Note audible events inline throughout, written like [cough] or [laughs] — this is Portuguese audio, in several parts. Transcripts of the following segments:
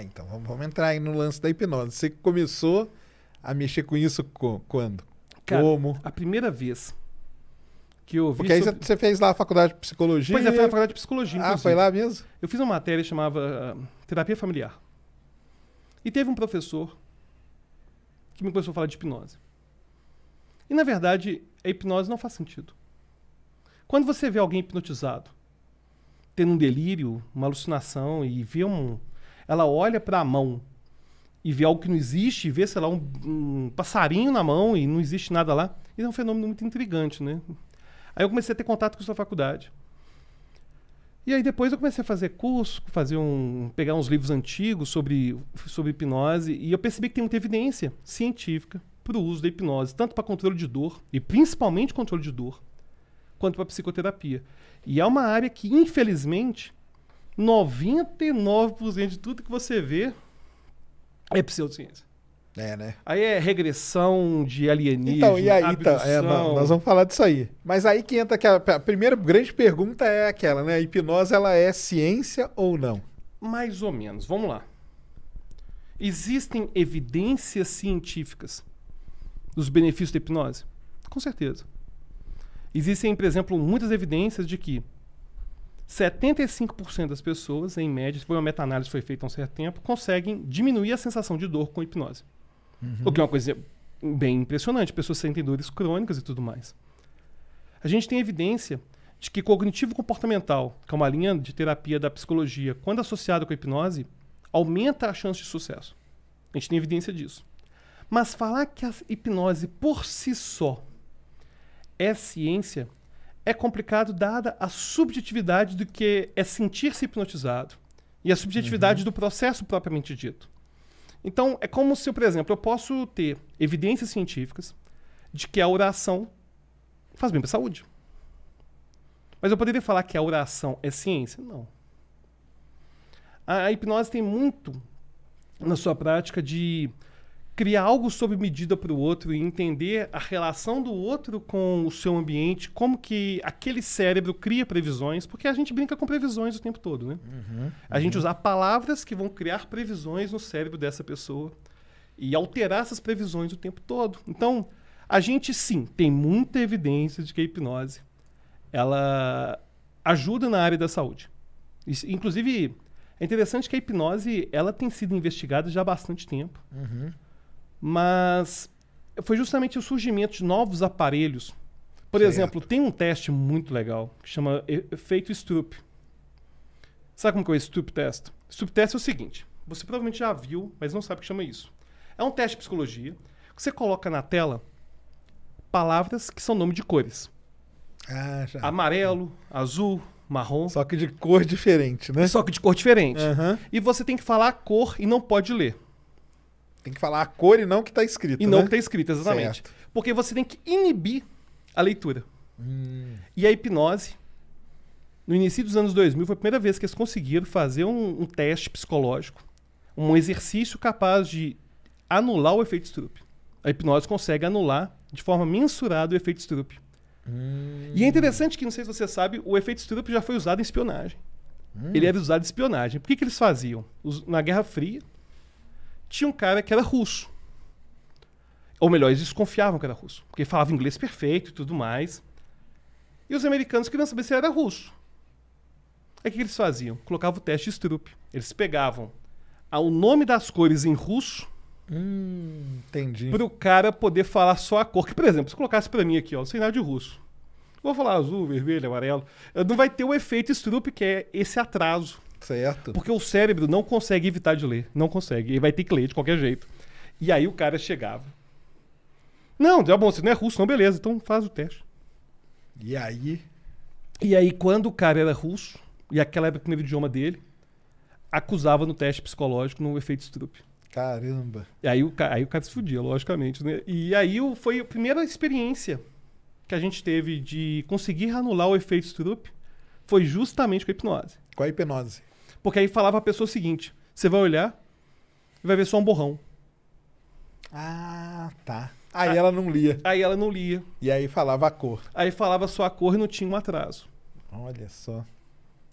Ah, então vamos, vamos entrar aí no lance da hipnose. Você começou a mexer com isso quando? Cara, Como? A primeira vez que eu vi. Porque aí sobre... você fez lá a faculdade de psicologia? Pois é, foi na faculdade de psicologia. Ah, inclusive. Ah, foi lá mesmo? Eu fiz uma matéria que chamava uh, Terapia Familiar. E teve um professor que me começou a falar de hipnose. E na verdade, a hipnose não faz sentido. Quando você vê alguém hipnotizado, tendo um delírio, uma alucinação e vê um, ela olha para a mão e vê algo que não existe, e vê, sei lá, um, um, passarinho na mão e não existe nada lá. e é um fenômeno muito intrigante, né? Aí eu comecei a ter contato com a sua faculdade. E aí depois eu comecei a fazer curso, fazer um, pegar uns livros antigos sobre, sobre hipnose, e eu percebi que tem muita evidência científica para o uso da hipnose, tanto para controle de dor, e principalmente controle de dor, quanto para psicoterapia. E é uma área que, infelizmente, 99% de tudo que você vê é pseudociência. É, né? Aí é regressão de alienígena. Então, e aí, tá. então, é, não, nós vamos falar disso aí. Mas aí que entra aquela. A primeira grande pergunta é aquela, né? A hipnose ela é ciência ou não? Mais ou menos. Vamos lá. Existem evidências científicas dos benefícios da hipnose? Com certeza. Existem, por exemplo, muitas evidências de que 75% das pessoas, em média, foi uma meta-análise que foi feita há um certo tempo, conseguem diminuir a sensação de dor com hipnose. Uhum. O que é uma coisa bem impressionante. Pessoas sentem dores crônicas e tudo mais. A gente tem evidência de que cognitivo comportamental, que é uma linha de terapia da psicologia, quando associado com a hipnose, aumenta a chance de sucesso. A gente tem evidência disso. Mas falar que a hipnose por si só é ciência é complicado dada a subjetividade do que é sentir-se hipnotizado e a subjetividade uhum. do processo propriamente dito. Então, é como se, por exemplo, eu posso ter evidências científicas de que a oração faz bem para a saúde. Mas eu poderia falar que a oração é ciência? Não. A, a hipnose tem muito na sua prática de criar algo sob medida para o outro e entender a relação do outro com o seu ambiente, como que aquele cérebro cria previsões, porque a gente brinca com previsões o tempo todo, né? Uhum, a gente uhum. usar palavras que vão criar previsões no cérebro dessa pessoa e alterar essas previsões o tempo todo. Então, a gente sim tem muita evidência de que a hipnose ela ajuda na área da saúde. Isso, inclusive, é interessante que a hipnose ela tem sido investigada já há bastante tempo. Uhum. Mas foi justamente o surgimento de novos aparelhos. Por certo. exemplo, tem um teste muito legal que chama efeito Stroop. Sabe como é o Stroop test? Stroop test é o seguinte: você provavelmente já viu, mas não sabe o que chama isso. É um teste de psicologia que você coloca na tela palavras que são nome de cores. Ah, já. Amarelo, azul, marrom. Só que de cor diferente, né? Só que de cor diferente. Uhum. E você tem que falar a cor e não pode ler. Tem que falar a cor e não o que está escrito. E não o né? que está escrito, exatamente. Certo. Porque você tem que inibir a leitura. Hum. E a hipnose, no início dos anos 2000, foi a primeira vez que eles conseguiram fazer um, um teste psicológico, um exercício capaz de anular o efeito Stroop. A hipnose consegue anular de forma mensurada o efeito Stroop. Hum. E é interessante que, não sei se você sabe, o efeito Stroop já foi usado em espionagem. Hum. Ele era usado em espionagem. Por que, que eles faziam? Os, na Guerra Fria, tinha um cara que era russo. Ou melhor, eles desconfiavam que era russo, porque falava inglês perfeito e tudo mais. E os americanos queriam saber se ele era russo. Aí o que eles faziam? Colocavam o teste Stroop. Eles pegavam o nome das cores em russo. Hum, entendi. Para o cara poder falar só a cor. Que, por exemplo, se colocasse para mim aqui, ó, sem de russo. Vou falar azul, vermelho, amarelo. Eh, não vai ter o efeito Stroop, que é esse atraso. Certo. Porque o cérebro não consegue evitar de ler. Não consegue. Ele vai ter que ler de qualquer jeito. E aí o cara chegava. Não, já tá bom, você não é russo, não, beleza, então faz o teste. E aí? E aí, quando o cara era russo, e aquela era o primeiro idioma dele, acusava no teste psicológico no efeito Stroop. Caramba. E aí o, aí o cara se fudia, logicamente. Né? E aí foi a primeira experiência que a gente teve de conseguir anular o efeito Stroop foi justamente com a hipnose. Com a hipnose. Porque aí falava a pessoa o seguinte: você vai olhar e vai ver só um borrão. Ah, tá. Aí, aí ela não lia. Aí ela não lia. E aí falava a cor. Aí falava só a cor e não tinha um atraso. Olha só.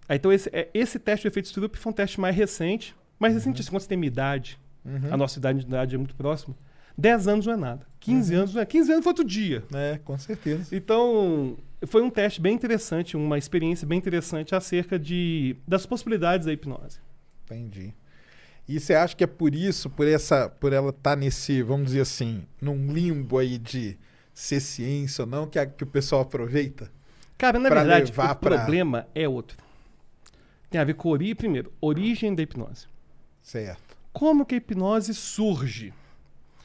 Aí, ah, então esse, é, esse teste de efeito estudo foi um teste mais recente. Mais uhum. recente, assim, quando você tem minha idade, uhum. a nossa idade, idade é muito próxima. 10 anos não é nada. 15 uhum. anos não é. 15 anos foi outro dia. É, com certeza. Então, foi um teste bem interessante, uma experiência bem interessante acerca de, das possibilidades da hipnose. Entendi. E você acha que é por isso, por essa, por ela estar tá nesse, vamos dizer assim, num limbo aí de ser ciência ou não, que, a, é que o pessoal aproveita? Cara, na verdade, o problema é outro. Tem a ver com ori, primeiro, origem da hipnose. Certo. Como que a hipnose surge?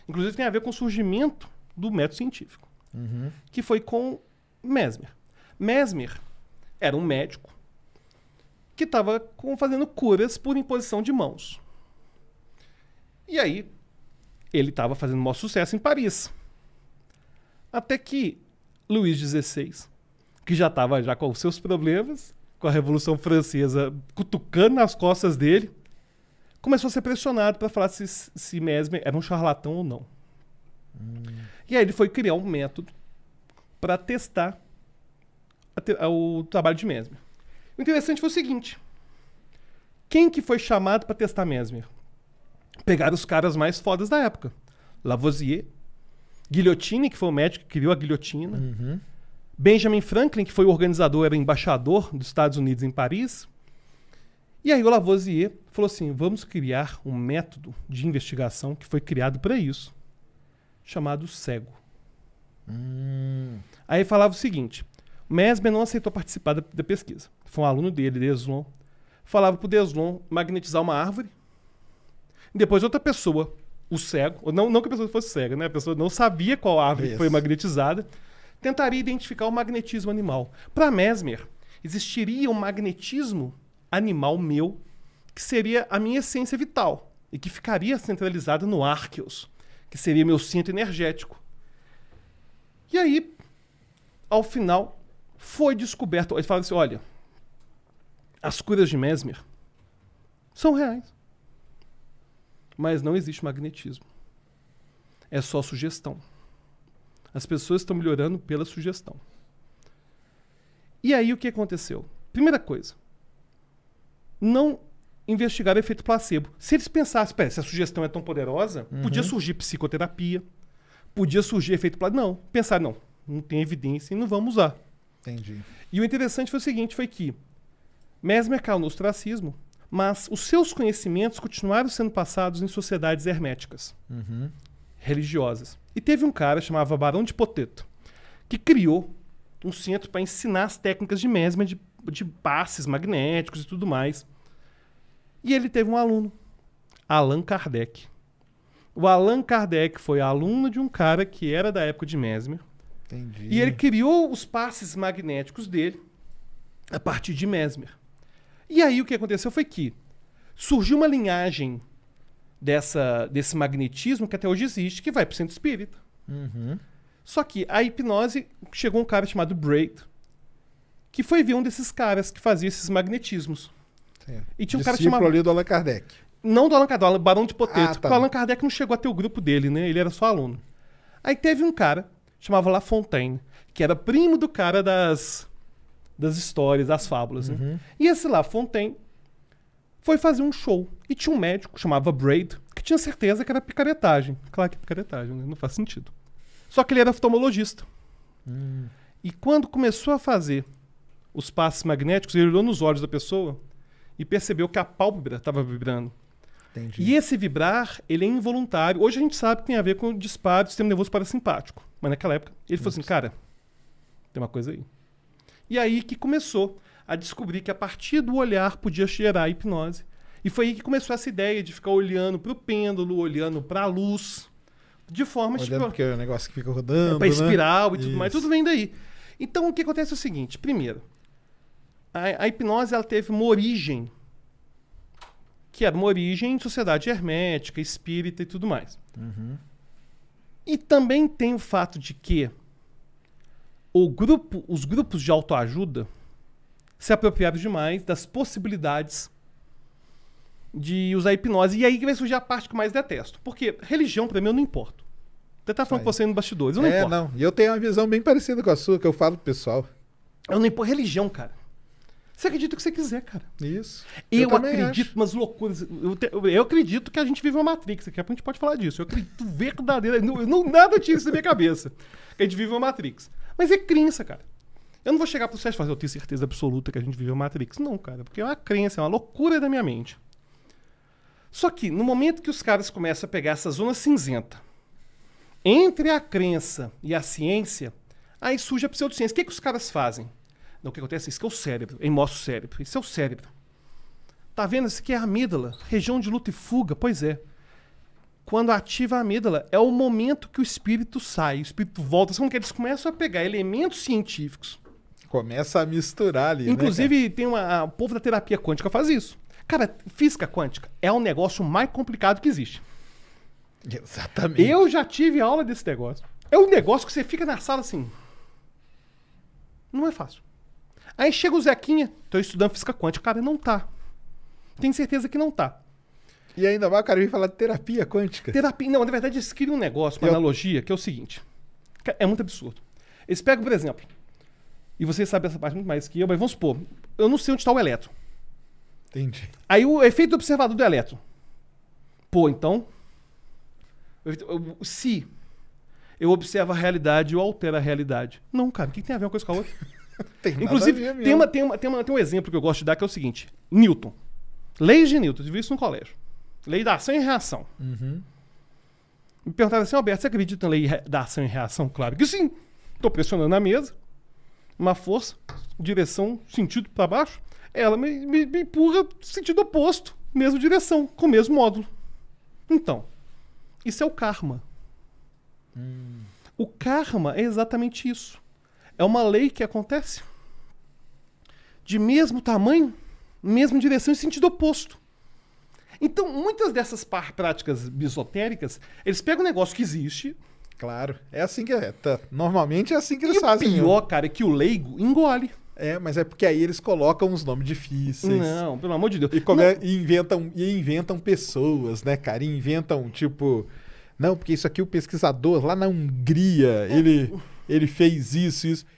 Inclusive tem a ver com o surgimento do método científico, uhum. que foi com Mesmer. Mesmer era um médico que estava fazendo curas por imposição de mãos. E aí, ele estava fazendo um maior sucesso em Paris. Até que Luís XVI, que já estava já com os seus problemas, com a Revolução Francesa cutucando nas costas dele, começou a ser pressionado para falar se, se Mesmer era um charlatão ou não. Hum. E aí ele foi criar um método para testar a, a, o trabalho de Mesmer. O interessante foi o seguinte: quem que foi chamado para testar Mesmer? Pegaram os caras mais fodas da época. Lavoisier, Guilhotine, que foi o médico que criou a guilhotina, uhum. Benjamin Franklin, que foi o organizador, era embaixador dos Estados Unidos em Paris. E aí o Lavoisier falou assim: vamos criar um método de investigação que foi criado para isso, chamado cego. Hum. Aí falava o seguinte: Mesmer não aceitou participar da, da pesquisa. Foi um aluno dele, Deslon. Falava pro Deslon magnetizar uma árvore. Depois outra pessoa, o cego, não, não que a pessoa fosse cega, né? A pessoa não sabia qual árvore Isso. foi magnetizada, tentaria identificar o magnetismo animal. Para Mesmer, existiria um magnetismo animal meu que seria a minha essência vital e que ficaria centralizada no Arqueos, que seria meu centro energético. E aí, ao final, foi descoberto. Eles falaram assim: olha, as curas de Mesmer são reais. Mas não existe magnetismo. É só sugestão. As pessoas estão melhorando pela sugestão. E aí o que aconteceu? Primeira coisa, não investigaram efeito placebo. Se eles pensassem, se a sugestão é tão poderosa, uhum. podia surgir psicoterapia podia surgir efeito plágio. Não, pensar não, não tem evidência e não vamos usar. Entendi. E o interessante foi o seguinte, foi que Mesmer é caiu no ostracismo, mas os seus conhecimentos continuaram sendo passados em sociedades herméticas, uhum. religiosas. E teve um cara chamado Barão de Poteto, que criou um centro para ensinar as técnicas de Mesmer, de, de passes magnéticos e tudo mais. E ele teve um aluno, Allan Kardec. O Allan Kardec foi aluno de um cara que era da época de Mesmer. Entendi. E ele criou os passes magnéticos dele a partir de Mesmer. E aí o que aconteceu foi que surgiu uma linhagem dessa, desse magnetismo que até hoje existe, que vai para o centro espírita. Uhum. Só que a hipnose chegou um cara chamado Braid, que foi ver um desses caras que fazia esses magnetismos E tinha um Discípulo cara chamado. ali do Allan Kardec. Não do Allan Kardec, do Barão de Poteto. Ah, tá. O Allan Kardec não chegou a ter o grupo dele, né? Ele era só aluno. Aí teve um cara, chamava La Fontaine, que era primo do cara das, das histórias, das fábulas, né? uhum. né? E esse La Fontaine foi fazer um show. E tinha um médico, chamava Braid, que tinha certeza que era picaretagem. Claro que é picaretagem, né? Não faz sentido. Só que ele era oftalmologista. Hum. E quando começou a fazer os passos magnéticos, ele olhou nos olhos da pessoa e percebeu que a pálpebra estava vibrando. Entendi. E esse vibrar, ele é involuntário. Hoje a gente sabe que tem a ver com o disparo do sistema nervoso parasimpático. Mas naquela época, ele falou assim, cara, tem uma coisa aí. E aí que começou a descobrir que a partir do olhar podia gerar hipnose. E foi aí que começou essa ideia de ficar olhando para o pêndulo, olhando para a luz, de forma... Olhando tipo, porque é o negócio que fica rodando, é, Para né? espiral né? e tudo Isso. mais, tudo vem daí. Então, o que acontece é o seguinte. Primeiro, a, a hipnose ela teve uma origem que era uma origem em sociedade hermética, espírita e tudo mais. Uhum. E também tem o fato de que o grupo, os grupos de autoajuda se apropriaram demais das possibilidades de usar hipnose. E aí que vai surgir a parte que mais detesto. Porque religião, para mim, eu não importo. Você tá falando com você é no bastidores, eu não é, importo. não. E eu tenho uma visão bem parecida com a sua, que eu falo pro pessoal. Eu não importo religião, cara. Você acredita o que você quiser, cara. Isso. Eu, eu acredito acho. umas loucuras. Eu, te, eu, acredito que a gente vive uma Matrix. Daqui a pouco a gente pode falar disso. Eu acredito verdadeira. não, não, nada tinha isso na minha cabeça. Que a gente vive uma Matrix. Mas é crença, cara. Eu não vou chegar pro Sérgio e falar, assim, eu tenho certeza absoluta que a gente vive uma Matrix. Não, cara. Porque é uma crença, é uma loucura da minha mente. Só que, no momento que os caras começam a pegar essa zona cinzenta, entre a crença e a ciência, aí surge a pseudociência. O que, é que os caras fazem? Não, o que acontece? É isso que é o cérebro, em nosso cérebro. Isso é o cérebro. Tá vendo? Isso aqui é a amígdala, região de luta e fuga. Pois é. Quando ativa a amígdala, é o momento que o espírito sai, o espírito volta. São que eles começam a pegar elementos científicos. Começa a misturar ali. Né, Inclusive, né, tem uma, o povo da terapia quântica faz isso. Cara, física quântica é o negócio mais complicado que existe. Exatamente. Eu já tive aula desse negócio. É um negócio que você fica na sala assim. Não é fácil. Aí chega o Zequinha, tô estudando física quântica. Cara, não tá. Tenho certeza que não tá. E ainda mais o cara vem falar de terapia quântica. Terapia. Não, na verdade, eles criam um negócio, uma Eu... analogia, que é o seguinte. É muito absurdo. Eles pegam, por exemplo, e vocês sabem essa parte muito mais que eu, mas vamos supor, eu não sei onde está o elétron. Entendi. Aí o efeito do observador do elétron. Pô, então. Se eu observo a realidade, eu altero a realidade. Não, cara, o que tem a ver uma coisa com a outra? [laughs] [laughs] tem Inclusive, tem, uma, tem, uma, tem, uma, tem um exemplo que eu gosto de dar que é o seguinte: Newton. Leis de Newton, eu vi isso no colégio. Lei da ação e reação. Uhum. Me perguntaram assim, Alberto, você acredita na lei da ação e reação? Claro que sim. Estou pressionando a mesa, uma força, direção, sentido para baixo, ela me, me, me empurra sentido oposto, mesma direção, com o mesmo módulo. Então, isso é o karma. Hum. O karma é exatamente isso. É uma lei que acontece de mesmo tamanho, mesma direção e sentido oposto. Então, muitas dessas práticas bisotéricas, eles pegam um negócio que existe. Claro, é assim que é. Tá. Normalmente é assim que eles fazem. O pior, né? cara, é que o leigo engole. É, mas é porque aí eles colocam uns nomes difíceis. Não, pelo amor de Deus. E, come... e inventam, e inventam pessoas, né, cara? E inventam, tipo. Não, porque isso aqui o pesquisador lá na Hungria, é. ele ele fez isso, isso.